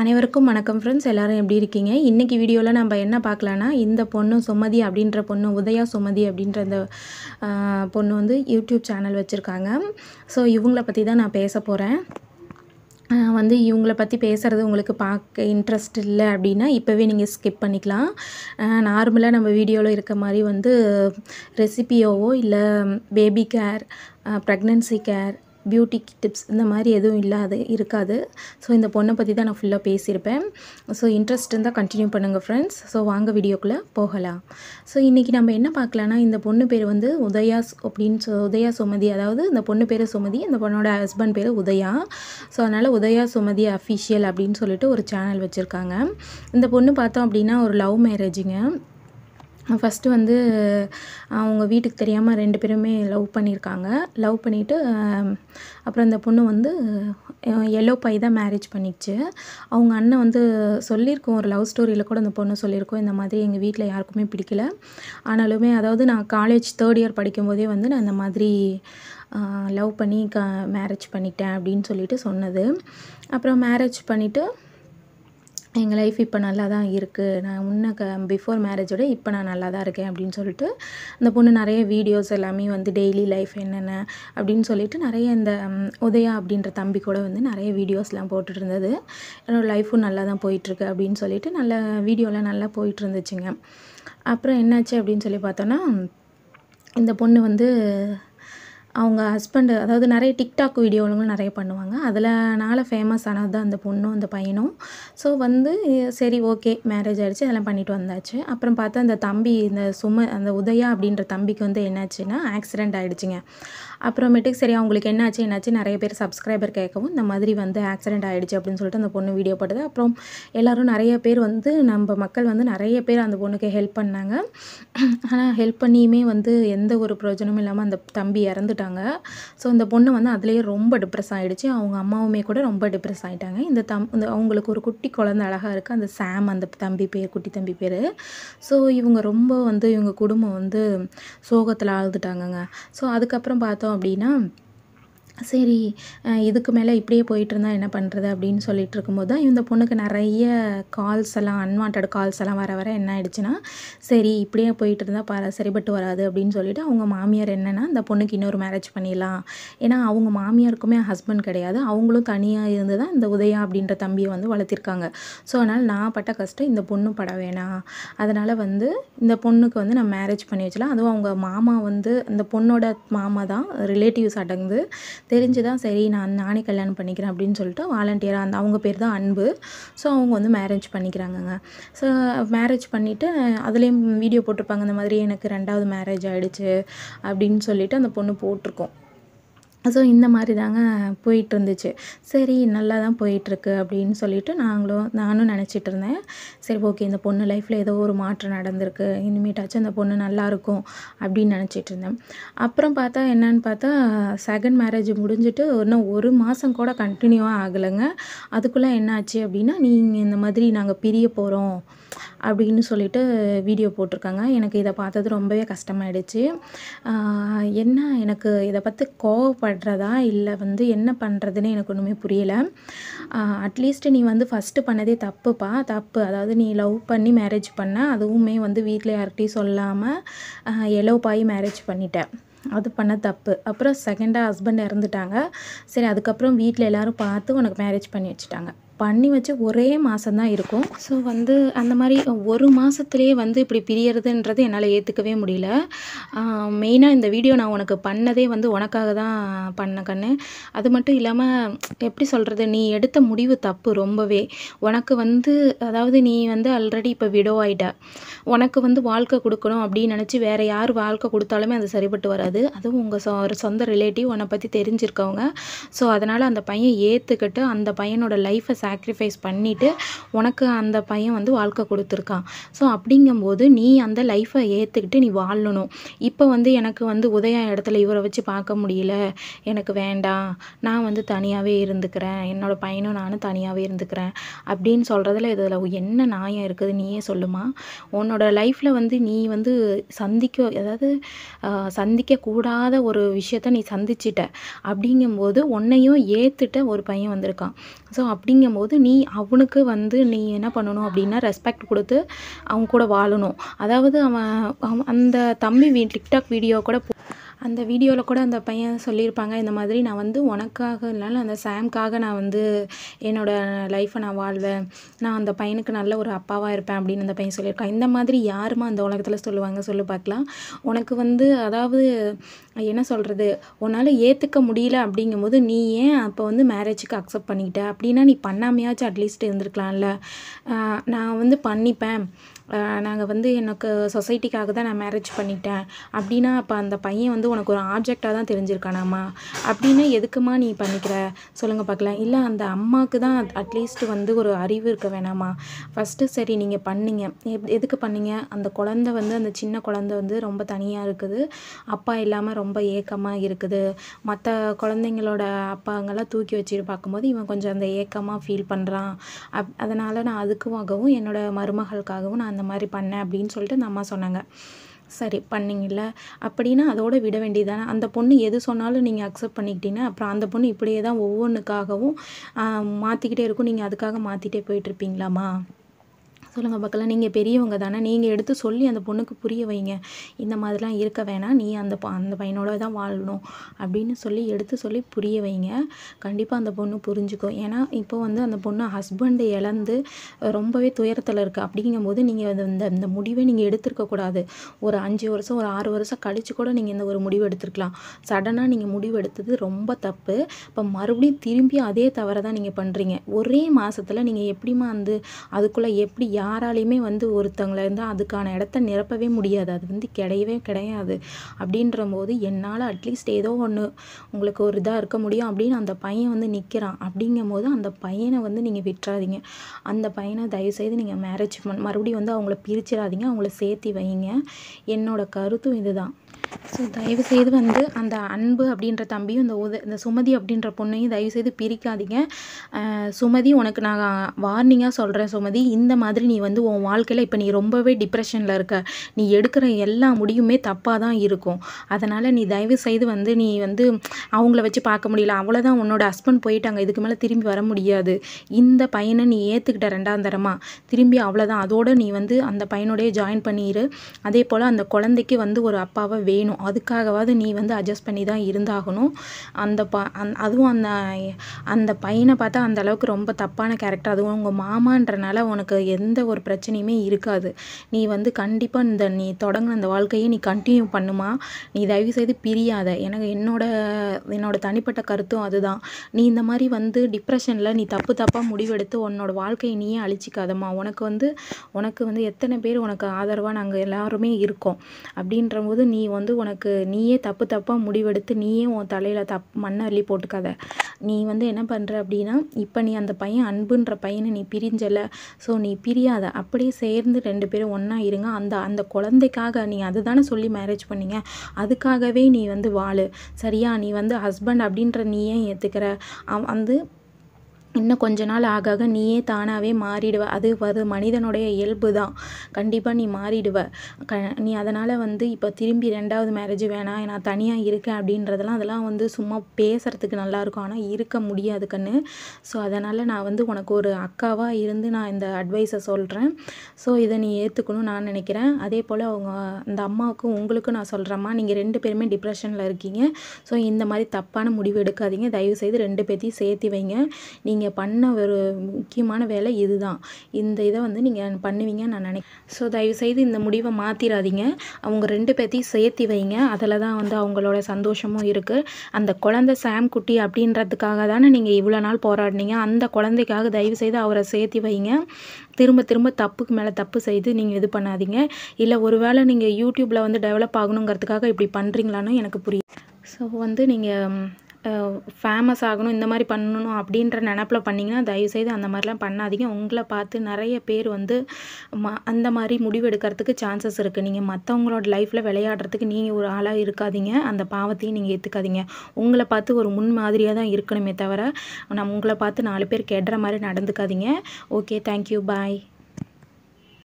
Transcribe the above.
அனைவருக்கும் வணக்கம் ஃப்ரெண்ட்ஸ் எல்லோரும் எப்படி இருக்கீங்க இன்றைக்கி வீடியோவில் நம்ம என்ன பார்க்கலான்னா இந்த பொண்ணு சுமதி அப்படின்ற பொண்ணு உதயா சுமதி அப்படின்ற அந்த பொண்ணு வந்து யூடியூப் சேனல் வச்சுருக்காங்க ஸோ இவங்கள பற்றி தான் நான் பேச போகிறேன் வந்து இவங்கள பற்றி பேசுகிறது உங்களுக்கு பார்க்க இன்ட்ரெஸ்ட் இல்லை அப்படின்னா இப்போவே நீங்கள் ஸ்கிப் பண்ணிக்கலாம் நார்மலாக நம்ம வீடியோவில் இருக்க மாதிரி வந்து ரெசிபியோவோ இல்லை baby care pregnancy care beauty tips இந்த மாதிரி எதுவும் இல்லாது இருக்காது ஸோ இந்த பொண்ணை பற்றி தான் நான் ஃபுல்லாக பேசியிருப்பேன் ஸோ இன்ட்ரெஸ்ட் இருந்தால் கண்டினியூ பண்ணுங்கள் ஃப்ரெண்ட்ஸ் ஸோ வாங்க வீடியோக்குள்ளே போகலாம் ஸோ இன்றைக்கி நம்ம என்ன பார்க்கலான்னா இந்த பொண்ணு பேர் வந்து உதயா அப்படின்னு சொ உதயா சுமதி அதாவது இந்த பொண்ணு பேர் சுமதி இந்த பொண்ணோட ஹஸ்பண்ட் பேர் உதயா ஸோ அதனால் உதயா சுமதி அஃபிஷியல் அப்படின்னு சொல்லிட்டு ஒரு சேனல் வச்சுருக்காங்க இந்த பொண்ணு பார்த்தோம் அப்படின்னா ஒரு லவ் மேரேஜுங்க ஃபஸ்ட்டு வந்து அவங்க வீட்டுக்கு தெரியாமல் ரெண்டு பேருமே லவ் பண்ணியிருக்காங்க லவ் பண்ணிவிட்டு அப்புறம் இந்த பொண்ணு வந்து எல்லோ பை தான் மேரேஜ் பண்ணிச்சு அவங்க அண்ணன் வந்து சொல்லியிருக்கோம் ஒரு லவ் ஸ்டோரியில் கூட அந்த பொண்ணு சொல்லியிருக்கோம் இந்த மாதிரி எங்கள் வீட்டில் யாருக்குமே பிடிக்கல ஆனாலுமே அதாவது நான் காலேஜ் தேர்ட் இயர் படிக்கும்போதே வந்து நான் இந்த மாதிரி லவ் பண்ணி க மேரேஜ் பண்ணிட்டேன் அப்படின்னு சொல்லிட்டு சொன்னது அப்புறம் மேரேஜ் பண்ணிவிட்டு எங்கள் லைஃப் இப்போ நல்லா தான் இருக்குது நான் முன்ன க பிஃபோர் மேரேஜோட இப்போ நான் நல்லா தான் இருக்கேன் அப்படின்னு சொல்லிட்டு அந்த பொண்ணு நிறைய வீடியோஸ் எல்லாமே வந்து டெய்லி லைஃப் என்னென்ன அப்படின்னு சொல்லிட்டு நிறைய இந்த உதயா அப்படின்ற தம்பி கூட வந்து நிறைய வீடியோஸ்லாம் போட்டுட்டு இருந்தது என்னோடய லைஃப்பும் நல்லா தான் போயிட்டுருக்கு அப்படின்னு சொல்லிட்டு நல்ல வீடியோலாம் நல்லா போயிட்டு இருந்துச்சுங்க அப்புறம் என்னாச்சு அப்படின்னு சொல்லி பார்த்தோன்னா இந்த பொண்ணு வந்து அவங்க ஹஸ்பண்டு அதாவது நிறைய டிக்டாக் வீடியோங்களும் நிறைய பண்ணுவாங்க அதனால் ஃபேமஸ் ஆனது தான் அந்த பொண்ணும் அந்த பையனும் ஸோ வந்து சரி ஓகே மேரேஜ் ஆகிடுச்சு அதெல்லாம் பண்ணிட்டு வந்தாச்சு அப்புறம் பார்த்தா அந்த தம்பி இந்த சும அந்த உதயா அப்படின்ற தம்பிக்கு வந்து என்னாச்சுன்னா ஆக்சிடெண்ட் ஆகிடுச்சிங்க அப்புறமேட்டுக்கு சரி அவங்களுக்கு என்னாச்சு என்னாச்சு நிறைய பேர் சப்ஸ்கிரைபர் கேட்கவும் இந்த மாதிரி வந்து ஆக்சிடெண்ட் ஆகிடுச்சு அப்படின்னு சொல்லிட்டு அந்த பொண்ணு வீடியோ போட்டது அப்புறம் எல்லோரும் நிறைய பேர் வந்து நம்ம மக்கள் வந்து நிறைய பேர் அந்த பொண்ணுக்கு ஹெல்ப் பண்ணாங்க ஆனால் ஹெல்ப் பண்ணியுமே வந்து எந்த ஒரு பிரயோஜனமும் இல்லாமல் அந்த தம்பி இறந்துட்டாங்க இருக்காங்க ஸோ இந்த பொண்ணு வந்து அதுலேயே ரொம்ப டிப்ரெஸ் ஆகிடுச்சு அவங்க அம்மாவுமே கூட ரொம்ப டிப்ரெஸ் ஆகிட்டாங்க இந்த தம் இந்த அவங்களுக்கு ஒரு குட்டி குழந்த அழகாக இருக்குது அந்த சாம் அந்த தம்பி பேர் குட்டி தம்பி பேர் ஸோ இவங்க ரொம்ப வந்து இவங்க குடும்பம் வந்து சோகத்தில் ஆழ்ந்துட்டாங்கங்க ஸோ அதுக்கப்புறம் பார்த்தோம் அப்படின்னா சரி இதுக்கு மேலே இப்படியே போயிட்டுருந்தா என்ன பண்ணுறது அப்படின்னு சொல்லிட்டு இருக்கும்போது தான் இந்த பொண்ணுக்கு நிறைய கால்ஸ் எல்லாம் அன்வான்ட் கால்ஸ் எல்லாம் வர வர என்ன ஆயிடுச்சுன்னா சரி இப்படியே போயிட்டு இருந்தால் பர சரிபட்டு வராது அப்படின்னு சொல்லிட்டு அவங்க மாமியார் என்னென்னா இந்த பொண்ணுக்கு இன்னொரு மேரேஜ் பண்ணிடலாம் ஏன்னா அவங்க மாமியாருக்குமே ஹஸ்பண்ட் கிடையாது அவங்களும் தனியாக இருந்து தான் இந்த உதயா அப்படின்ற தம்பியை வந்து வளர்த்திருக்காங்க ஸோ அதனால் நான் பட்ட கஷ்டம் இந்த பொண்ணு பட வேணாம் அதனால் வந்து இந்த பொண்ணுக்கு வந்து நான் மேரேஜ் பண்ணி வச்சலாம் அதுவும் அவங்க மாமா வந்து அந்த பொண்ணோட மாமா தான் ரிலேட்டிவ்ஸ் அடங்கு தெரிஞ்சு தான் சரி நான் நானே கல்யாணம் பண்ணிக்கிறேன் அப்படின்னு சொல்லிட்டு வாலண்டியராக அந்த அவங்க பேர் தான் அன்பு ஸோ அவங்க வந்து மேரேஜ் பண்ணிக்கிறாங்கங்க ஸோ மேரேஜ் பண்ணிவிட்டு அதுலேயும் வீடியோ போட்டிருப்பாங்க இந்த மாதிரி எனக்கு ரெண்டாவது மேரேஜ் ஆகிடுச்சு அப்படின்னு சொல்லிவிட்டு அந்த பொண்ணு போட்டிருக்கோம் ஸோ இந்த மாதிரி தாங்க போயிட்டு இருந்துச்சு சரி நல்லா தான் போயிட்டுருக்கு அப்படின்னு சொல்லிட்டு நாங்களும் நானும் நினச்சிட்டு இருந்தேன் சரி ஓகே இந்த பொண்ணு லைஃப்பில் ஏதோ ஒரு மாற்றம் நடந்திருக்கு இனிமேட்டாச்சும் அந்த பொண்ணு நல்லாயிருக்கும் அப்படின்னு நினச்சிட்டு இருந்தேன் அப்புறம் பார்த்தா என்னன்னு பார்த்தா செகண்ட் மேரேஜ் முடிஞ்சுட்டு இன்னும் ஒரு மாதம் கூட கண்டினியூவாக ஆகலைங்க அதுக்குள்ளே என்னாச்சு அப்படின்னா நீங்கள் இந்த மாதிரி நாங்கள் பிரிய போகிறோம் அப்படின்னு சொல்லிட்டு வீடியோ போட்டிருக்காங்க எனக்கு இதை பார்த்தது ரொம்பவே கஷ்டமாயிடுச்சு என்ன எனக்கு இதை பற்றி கோவப்படுறதா இல்லை வந்து என்ன பண்ணுறதுன்னு எனக்கு ஒன்றுமே புரியலை அட்லீஸ்ட் நீ வந்து ஃபஸ்ட்டு பண்ணதே தப்புப்பா தப்பு அதாவது நீ லவ் பண்ணி மேரேஜ் பண்ண அதுவுமே வந்து வீட்டில் யார்கிட்டையும் சொல்லாமல் எலவ் பாய் மேரேஜ் பண்ணிட்டேன் அது பண்ண தப்பு அப்புறம் செகண்டாக ஹஸ்பண்ட் இறந்துட்டாங்க சரி அதுக்கப்புறம் வீட்டில் எல்லோரும் பார்த்து உனக்கு மேரேஜ் பண்ணி வச்சுட்டாங்க பண்ணி வச்சு ஒரே மாதம்தான் இருக்கும் ஸோ வந்து அந்த மாதிரி ஒரு மாதத்துலேயே வந்து இப்படி பிரியறதுன்றது என்னால் ஏற்றுக்கவே முடியல மெயினாக இந்த வீடியோ நான் உனக்கு பண்ணதே வந்து உனக்காக தான் பண்ண கண்ணு அது மட்டும் இல்லாமல் எப்படி சொல்கிறது நீ எடுத்த முடிவு தப்பு ரொம்பவே உனக்கு வந்து அதாவது நீ வந்து ஆல்ரெடி இப்போ விடோ ஆகிட்ட உனக்கு வந்து வாழ்க்கை கொடுக்கணும் அப்படின்னு நினச்சி வேறு யார் வாழ்க்கை கொடுத்தாலுமே அது சரிப்பட்டு வராது அதுவும் உங்கள் சொ சொந்த ரிலேட்டிவ் உன்னை பற்றி தெரிஞ்சிருக்கவங்க ஸோ அதனால் அந்த பையன் ஏற்றுக்கிட்டு அந்த பையனோட லைஃப்பை சாக்ரிஃபைஸ் பண்ணிவிட்டு உனக்கு அந்த பையன் வந்து வாழ்க்கை கொடுத்துருக்கான் ஸோ அப்படிங்கும்போது நீ அந்த லைஃப்பை ஏற்றுக்கிட்டு நீ வாழணும் இப்போ வந்து எனக்கு வந்து உதயா இடத்துல இவரை வச்சு பார்க்க முடியல எனக்கு வேண்டாம் நான் வந்து தனியாகவே இருந்துக்கிறேன் என்னோடய பையனும் நானும் தனியாகவே இருந்துக்கிறேன் அப்படின்னு சொல்கிறதுல இதில் என்ன நியாயம் இருக்குது நீயே சொல்லுமா உன்னோட லைஃப்பில் வந்து நீ வந்து சந்திக்க அதாவது சந்திக்கக்கூடாத ஒரு விஷயத்த நீ சந்திச்சிட்ட அப்படிங்கும்போது உன்னையும் ஏற்றுட்ட ஒரு பையன் வந்திருக்கான் ஸோ அப்படிங்கும்போது போது நீ அவனுக்கு வந்து நீ என்ன பண்ணணும் அப்படின்னா ரெஸ்பெக்ட் கொடுத்து அவன் கூட வாழணும் அதாவது அவன் அந்த தம்பி டிக்டாக் வீடியோ கூட அந்த வீடியோவில் கூட அந்த பையன் சொல்லியிருப்பாங்க இந்த மாதிரி நான் வந்து உனக்காக இல்லைனாலும் அந்த சாம்காக நான் வந்து என்னோடய லைஃப்பை நான் வாழ்வேன் நான் அந்த பையனுக்கு நல்ல ஒரு அப்பாவாக இருப்பேன் அப்படின்னு அந்த பையன் சொல்லியிருக்கான் இந்த மாதிரி யாருமா அந்த உலகத்தில் சொல்லுவாங்க சொல்லி பார்க்கலாம் உனக்கு வந்து அதாவது என்ன சொல்கிறது உன்னால் ஏற்றுக்க முடியல அப்படிங்கும்போது நீ ஏன் அப்போ வந்து மேரேஜுக்கு அக்செப்ட் பண்ணிக்கிட்ட அப்படின்னா நீ பண்ணாமையாச்சும் அட்லீஸ்ட் இருந்திருக்கலாம்ல நான் வந்து பண்ணிப்பேன் நாங்கள் வந்து எனக்கு சொசைட்டிக்காக தான் நான் மேரேஜ் பண்ணிட்டேன் அப்படின்னா அப்போ அந்த பையன் வந்து உனக்கு ஒரு ஆப்ஜெக்டாக தான் தெரிஞ்சிருக்கானாம்மா அப்படின்னு எதுக்குமா நீ பண்ணிக்கிற சொல்லுங்கள் பார்க்கலாம் இல்லை அந்த அம்மாவுக்கு தான் அட்லீஸ்ட் வந்து ஒரு அறிவு இருக்க வேணாமா ஃபஸ்ட்டு சரி நீங்கள் பண்ணீங்க எதுக்கு பண்ணீங்க அந்த குழந்த வந்து அந்த சின்ன குழந்த வந்து ரொம்ப தனியாக இருக்குது அப்பா இல்லாமல் ரொம்ப ஏக்கமாக இருக்குது மற்ற குழந்தைங்களோட அப்பாங்கெல்லாம் தூக்கி வச்சுட்டு பார்க்கும்போது இவன் கொஞ்சம் அந்த ஏக்கமாக ஃபீல் பண்ணுறான் அப் அதனால் நான் அதுக்குமாகவும் என்னோடய மருமகளுக்காகவும் நான் அந்த மாதிரி பண்ணேன் அப்படின்னு சொல்லிட்டு அந்த அம்மா சொன்னாங்க சரி பண்ணிங்கல்ல அப்படின்னா அதோடு விட வேண்டியதானே அந்த பொண்ணு எது சொன்னாலும் நீங்கள் அக்செப்ட் பண்ணிக்கிட்டீங்கன்னா அப்புறம் அந்த பொண்ணு இப்படியே தான் ஒவ்வொன்றுக்காகவும் மாற்றிக்கிட்டே இருக்கும் நீங்கள் அதுக்காக மாற்றிட்டே போயிட்டுருப்பீங்களாமா சொல்லுங்கள் பார்க்கலாம் நீங்கள் பெரியவங்க தானே நீங்கள் எடுத்து சொல்லி அந்த பொண்ணுக்கு புரிய வைங்க இந்த மாதிரிலாம் இருக்க வேணாம் நீ அந்த அந்த பையனோட தான் வாழணும் அப்படின்னு சொல்லி எடுத்து சொல்லி புரிய வைங்க கண்டிப்பாக அந்த பொண்ணு புரிஞ்சுக்கும் ஏன்னா இப்போ வந்து அந்த பொண்ணு ஹஸ்பண்டை இழந்து ரொம்பவே துயரத்தில் இருக்குது அப்படிங்கும்போது நீங்கள் அந்த இந்த இந்த முடிவை நீங்கள் எடுத்திருக்கக்கூடாது ஒரு அஞ்சு வருஷம் ஒரு ஆறு வருஷம் கழித்து கூட நீங்கள் இந்த ஒரு முடிவு எடுத்துருக்கலாம் சடனாக நீங்கள் முடிவு எடுத்தது ரொம்ப தப்பு இப்போ மறுபடியும் திரும்பி அதே தவறை தான் நீங்கள் பண்ணுறீங்க ஒரே மாதத்தில் நீங்கள் எப்படிமா வந்து அதுக்குள்ளே எப்படி யாராலையுமே வந்து ஒருத்தங்களை இருந்தால் அதுக்கான இடத்த நிரப்பவே முடியாது அது வந்து கிடையவே கிடையாது அப்படின்ற போது என்னால் அட்லீஸ்ட் ஏதோ ஒன்று உங்களுக்கு ஒரு இதாக இருக்க முடியும் அப்படின்னு அந்த பையன் வந்து நிற்கிறான் அப்படிங்கும் போது அந்த பையனை வந்து நீங்கள் விட்டுறாதீங்க அந்த பையனை தயவுசெய்து நீங்கள் மேரேஜ் மறுபடியும் வந்து அவங்கள பிரிச்சிடாதீங்க அவங்கள சேர்த்து வைங்க என்னோட கருத்தும் இதுதான் ஸோ தயவுசெய்து வந்து அந்த அன்பு அப்படின்ற தம்பியும் இந்த உத இந்த சுமதி அப்படின்ற பொண்ணையும் தயவுசெய்து பிரிக்காதீங்க சுமதி உனக்கு நான் வார்னிங்காக சொல்கிறேன் சுமதி இந்த மாதிரி நீ வந்து உன் வாழ்க்கையில் இப்போ நீ ரொம்பவே டிப்ரெஷனில் இருக்க நீ எடுக்கிற எல்லா முடியுமே தப்பாக தான் இருக்கும் அதனால் நீ தயவுசெய்து வந்து நீ வந்து அவங்கள வச்சு பார்க்க முடியல அவ்வளோதான் உன்னோட ஹஸ்பண்ட் போயிட்டாங்க இதுக்கு மேலே திரும்பி வர முடியாது இந்த பையனை நீ ஏற்றுக்கிட்ட ரெண்டாம் தரமா திரும்பி அவ்வளோதான் அதோடு நீ வந்து அந்த பையனோடய ஜாயின் பண்ணிடு அதே போல் அந்த குழந்தைக்கு வந்து ஒரு அப்பாவை வேணும் இருக்கும் அதுக்காகவாவது நீ வந்து அட்ஜஸ்ட் பண்ணி தான் இருந்தாகணும் அந்த ப அந் அதுவும் அந்த அந்த பையனை பார்த்தா அந்த அளவுக்கு ரொம்ப தப்பான கேரக்டர் அதுவும் உங்கள் மாமான்றனால உனக்கு எந்த ஒரு பிரச்சனையுமே இருக்காது நீ வந்து கண்டிப்பாக இந்த நீ தொடங்கின அந்த வாழ்க்கையை நீ கண்டினியூ பண்ணுமா நீ தயவு செய்து பிரியாத எனக்கு என்னோட என்னோட தனிப்பட்ட கருத்தும் அதுதான் நீ இந்த மாதிரி வந்து டிப்ரெஷனில் நீ தப்பு தப்பாக முடிவெடுத்து உன்னோட வாழ்க்கையை நீயே அழிச்சிக்காதம்மா உனக்கு வந்து உனக்கு வந்து எத்தனை பேர் உனக்கு ஆதரவாக நாங்கள் எல்லாருமே இருக்கோம் அப்படின்ற போது நீ வந்து உனக்கு உனக்கு நீயே தப்பு தப்பாக முடிவெடுத்து நீயே உன் தலையில் தப் மண்ணை அள்ளி போட்டுக்காத நீ வந்து என்ன பண்ணுற அப்படின்னா இப்போ நீ அந்த பையன் அன்புன்ற பையனை நீ பிரிஞ்சலை ஸோ நீ பிரியாத அப்படியே சேர்ந்து ரெண்டு பேரும் ஒன்றா இருங்க அந்த அந்த குழந்தைக்காக நீ அதுதானே சொல்லி மேரேஜ் பண்ணீங்க அதுக்காகவே நீ வந்து வாழு சரியா நீ வந்து ஹஸ்பண்ட் அப்படின்ற நீ ஏன் ஏற்றுக்கிற வந்து இன்னும் கொஞ்ச நாள் ஆக ஆக நீயே தானாகவே மாறிடுவ அது அது மனிதனுடைய இயல்பு தான் கண்டிப்பாக நீ மாறிடுவ க நீ அதனால் வந்து இப்போ திரும்பி ரெண்டாவது மேரேஜ் வேணாம் நான் தனியாக இருக்கேன் அப்படின்றதெல்லாம் அதெல்லாம் வந்து சும்மா பேசுகிறதுக்கு நல்லாயிருக்கும் ஆனால் இருக்க முடியாது கண்ணு ஸோ அதனால் நான் வந்து உனக்கு ஒரு அக்காவாக இருந்து நான் இந்த அட்வைஸை சொல்கிறேன் ஸோ இதை நீ ஏற்றுக்கணும்னு நான் நினைக்கிறேன் அதே போல் அவங்க அந்த அம்மாவுக்கும் உங்களுக்கும் நான் சொல்கிறேம்மா நீங்கள் ரெண்டு பேருமே டிப்ரெஷனில் இருக்கீங்க ஸோ இந்த மாதிரி தப்பான முடிவு எடுக்காதீங்க தயவுசெய்து ரெண்டு பேர்த்தையும் சேர்த்து வைங்க நீங்கள் நீங்கள் பண்ண ஒரு முக்கியமான வேலை இதுதான் இந்த இதை வந்து நீங்கள் பண்ணுவீங்கன்னு நான் நினைக்கிறேன் ஸோ தயவுசெய்து இந்த முடிவை மாற்றிடாதீங்க அவங்க ரெண்டு பேர்த்தையும் சேர்த்து வைங்க அதில் தான் வந்து அவங்களோட சந்தோஷமும் இருக்குது அந்த குழந்தை சாம் குட்டி அப்படின்றதுக்காக தானே நீங்கள் இவ்வளோ நாள் போராடினீங்க அந்த குழந்தைக்காக தயவுசெய்து அவரை சேர்த்து வைங்க திரும்ப திரும்ப தப்புக்கு மேலே தப்பு செய்து நீங்கள் இது பண்ணாதீங்க இல்லை ஒருவேளை நீங்கள் யூடியூப்பில் வந்து டெவலப் ஆகணுங்கிறதுக்காக இப்படி பண்ணுறீங்களான்னு எனக்கு புரியும் ஸோ வந்து நீங்கள் ஃபேமஸ் ஆகணும் இந்த மாதிரி பண்ணணும் அப்படின்ற நினப்பில் பண்ணிங்கன்னா தயவுசெய்து அந்த மாதிரிலாம் பண்ணாதீங்க உங்களை பார்த்து நிறைய பேர் வந்து ம அந்த மாதிரி முடிவெடுக்கிறதுக்கு சான்சஸ் இருக்குது நீங்கள் மற்றவங்களோட லைஃப்பில் விளையாடுறதுக்கு நீங்கள் ஒரு ஆளாக இருக்காதீங்க அந்த பாவத்தையும் நீங்கள் ஏற்றுக்காதீங்க உங்களை பார்த்து ஒரு முன் மாதிரியாக தான் இருக்கணுமே தவிர நம்ம உங்களை பார்த்து நாலு பேர் கெடுற மாதிரி நடந்துக்காதீங்க ஓகே தேங்க்யூ பாய்